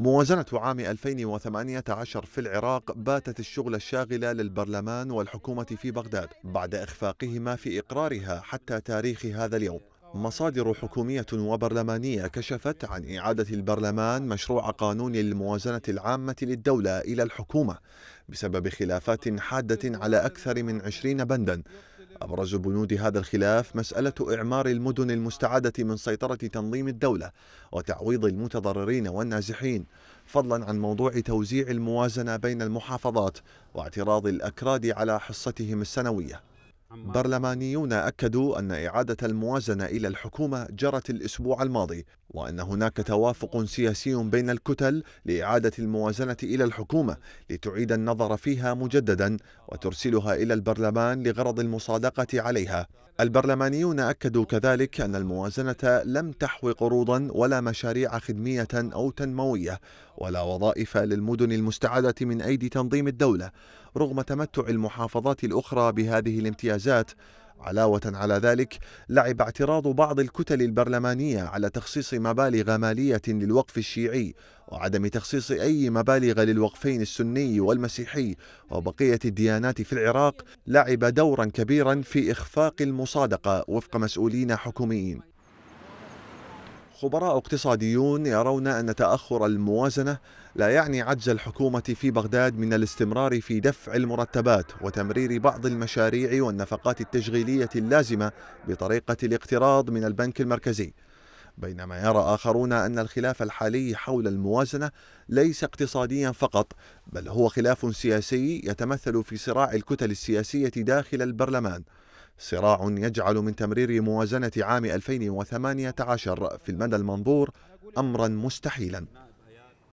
موازنة عام 2018 في العراق باتت الشغل الشاغل للبرلمان والحكومة في بغداد بعد إخفاقهما في إقرارها حتى تاريخ هذا اليوم مصادر حكومية وبرلمانية كشفت عن إعادة البرلمان مشروع قانون الموازنة العامة للدولة إلى الحكومة بسبب خلافات حادة على أكثر من 20 بنداً أبرز بنود هذا الخلاف مسألة إعمار المدن المستعادة من سيطرة تنظيم الدولة وتعويض المتضررين والنازحين فضلا عن موضوع توزيع الموازنة بين المحافظات واعتراض الأكراد على حصتهم السنوية برلمانيون أكدوا أن إعادة الموازنة إلى الحكومة جرت الأسبوع الماضي وأن هناك توافق سياسي بين الكتل لإعادة الموازنة إلى الحكومة لتعيد النظر فيها مجددا وترسلها إلى البرلمان لغرض المصادقة عليها البرلمانيون أكدوا كذلك أن الموازنة لم تحوي قروضا ولا مشاريع خدمية أو تنموية ولا وظائف للمدن المستعدة من أيدي تنظيم الدولة رغم تمتع المحافظات الأخرى بهذه الامتيازات علاوة على ذلك لعب اعتراض بعض الكتل البرلمانية على تخصيص مبالغ مالية للوقف الشيعي وعدم تخصيص أي مبالغ للوقفين السني والمسيحي وبقية الديانات في العراق لعب دورا كبيرا في إخفاق المصادقة وفق مسؤولين حكوميين خبراء اقتصاديون يرون أن تأخر الموازنة لا يعني عجز الحكومة في بغداد من الاستمرار في دفع المرتبات وتمرير بعض المشاريع والنفقات التشغيلية اللازمة بطريقة الاقتراض من البنك المركزي بينما يرى آخرون أن الخلاف الحالي حول الموازنة ليس اقتصاديا فقط بل هو خلاف سياسي يتمثل في صراع الكتل السياسية داخل البرلمان صراع يجعل من تمرير موازنة عام 2018 في المدى المنظور أمرا مستحيلا